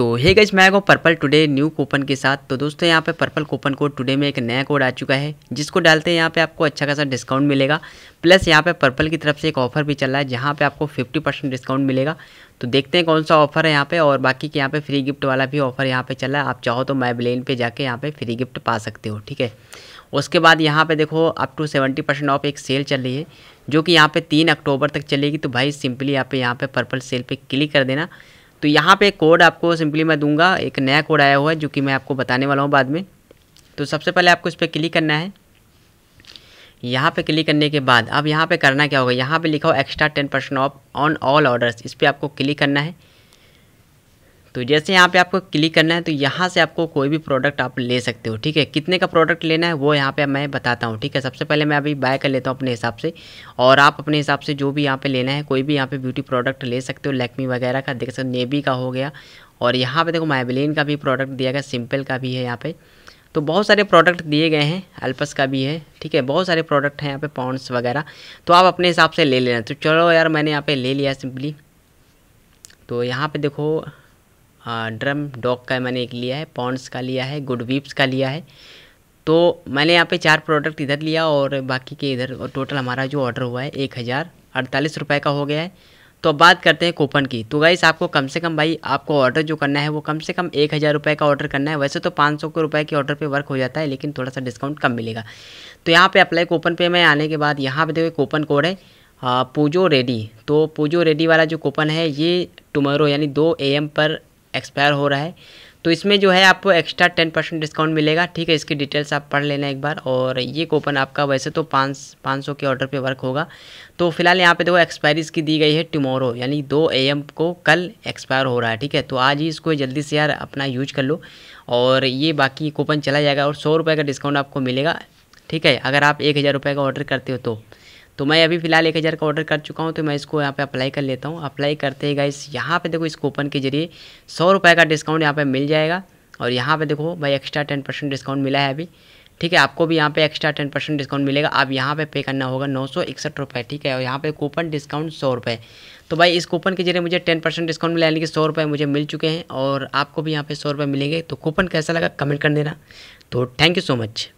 तो हे गज मैं को पर्पल टुडे न्यू कूपन के साथ तो दोस्तों यहाँ पे पर्पल कूपन कोड टुडे में एक नया कोड आ चुका है जिसको डालते हैं यहाँ पे आपको अच्छा खासा डिस्काउंट मिलेगा प्लस यहाँ पे पर्पल की तरफ से एक ऑफर भी चल रहा है जहाँ पे आपको 50 परसेंट डिस्काउंट मिलेगा तो देखते हैं कौन सा ऑफर है यहाँ पर और बाकी के यहाँ पर फ्री गिफ्ट वाला भी ऑफर यहाँ चल चला है आप चाहो तो माई ब्लेन पर जाके यहाँ पर फ्री गिफ्ट पा सकते हो ठीक है उसके बाद यहाँ पे देखो up to seventy percent off एक सेल चल रही है जो कि यहाँ पे तीन अक्टूबर तक चलेगी तो भाई सिंपली आप यहाँ पे पर्पल सेल पे क्लिक कर देना तो यहाँ पे कोड आपको सिंपली मैं दूंगा एक नया कोड आया हुआ है जो कि मैं आपको बताने वाला हूँ बाद में तो सबसे पहले आपको इस पर क्लिक करना है यहाँ पे क्लिक करने के बाद अब यहाँ पे करना क्या होगा यहाँ पे लिखा हो extra ten percent off on all orders इस पर आपको क्लिक करना है तो जैसे यहाँ पे आपको क्लिक करना है तो यहाँ से आपको कोई भी प्रोडक्ट आप ले सकते हो ठीक है कितने का प्रोडक्ट लेना है वो यहाँ पे मैं बताता हूँ ठीक है सबसे पहले मैं अभी बाय कर लेता हूँ अपने हिसाब से और आप अपने हिसाब से जो भी यहाँ पे लेना है कोई भी यहाँ पे ब्यूटी प्रोडक्ट ले सकते हो लैक्मी वगैरह का देख सकते हो नेवी का हो गया और यहाँ पर देखो माइबलिन का भी प्रोडक्ट दिया गया सिंपल का भी है यहाँ पर तो बहुत सारे प्रोडक्ट दिए गए हैं अल्पस का भी है ठीक है बहुत सारे प्रोडक्ट हैं यहाँ पे पाउंडस वगैरह तो आप अपने हिसाब से ले लेना तो चलो यार मैंने यहाँ पर ले लिया सिंपली तो यहाँ पर देखो हाँ, ड्रम डॉग का मैंने एक लिया है पॉन्ड्स का लिया है गुड वीप्स का लिया है तो मैंने यहाँ पे चार प्रोडक्ट इधर लिया और बाकी के इधर और टोटल हमारा जो ऑर्डर हुआ है एक हज़ार अड़तालीस रुपये का हो गया है तो अब बात करते हैं कूपन की तो गाइस आपको कम से कम भाई आपको ऑर्डर जो करना है वो कम से कम एक हज़ार रुपये का ऑर्डर करना है वैसे तो पाँच सौ के रुपये के ऑर्डर पे वर्क हो जाता है लेकिन थोड़ा सा डिस्काउंट कम मिलेगा तो यहाँ पे अप्लाई कूपन पे मैं आने के बाद यहाँ पे देखिए कूपन कोड है पूजो रेडी तो पूजो रेडी वाला जो कूपन है ये टुमारो यानी दो ए पर एक्सपायर हो रहा है तो इसमें जो है आपको एक्स्ट्रा टेन परसेंट डिस्काउंट मिलेगा ठीक है इसकी डिटेल्स आप पढ़ लेना एक बार और ये कूपन आपका वैसे तो पाँच पाँच सौ के ऑर्डर पे वर्क होगा तो फिलहाल यहाँ पे देखो एक्सपायरी इसकी दी गई है टुमारो यानी दो एम को कल एक्सपायर हो रहा है ठीक है तो आज ही इसको जल्दी से यार अपना यूज कर लो और ये बाकी कूपन चला जाएगा और सौ रुपये का डिस्काउंट आपको मिलेगा ठीक है अगर आप एक हज़ार रुपये का ऑर्डर करते हो तो तो मैं अभी फिलहाल एक हज़ार का ऑर्डर कर चुका हूँ तो मैं इसको यहाँ पे अप्लाई कर लेता हूँ अप्लाई करते ही गाइस यहाँ पे देखो इस कूपन के जरिए सौ रुपये का डिस्काउंट यहाँ पे मिल जाएगा और यहाँ पे देखो भाई एक्स्ट्रा टेन परसेंट डिस्काउंट मिला है अभी ठीक है आपको भी यहाँ पे एक्स्ट्रा टेन परसेंट डिस्काउंट मिलेगा आप यहाँ पे पे करना होगा नौ सौ इकसठ रुपये ठीक है और यहाँ पे कूपन डिस्काउंट सौ रुपये तो भाई इस कूपन के जरिए मुझे टेन परसेंट डिस्काउंट मिला यानी कि सौ रुपये मुझे मिल चुके हैं और आपको भी यहाँ पे सौ रुपये मिलेंगे तो कूपन कैसा लगा कमेंट कर देना तो थैंक यू सो मच